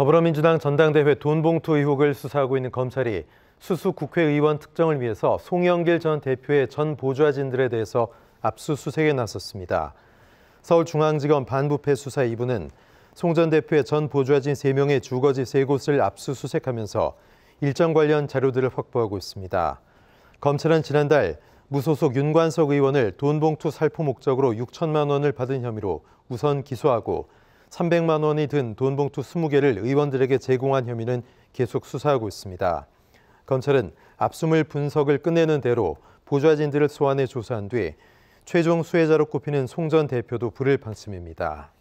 더불어민주당 전당대회 돈봉투 의혹을 수사하고 있는 검찰이 수수 국회의원 특정을 위해서 송영길 전 대표의 전 보좌진들에 대해서 압수수색에 나섰습니다. 서울중앙지검 반부패 수사 2부는 송 전 대표의 전 보좌진 3명의 주거지 3곳을 압수수색하면서 일정 관련 자료들을 확보하고 있습니다. 검찰은 지난달 무소속 윤관석 의원을 돈봉투 살포 목적으로 6천만 원을 받은 혐의로 우선 기소하고 300만 원이 든 돈 봉투 20개를 의원들에게 제공한 혐의는 계속 수사하고 있습니다. 검찰은 압수물 분석을 끝내는 대로 보좌진들을 소환해 조사한 뒤 최종 수혜자로 꼽히는 송전 대표도 불을 방심입니다.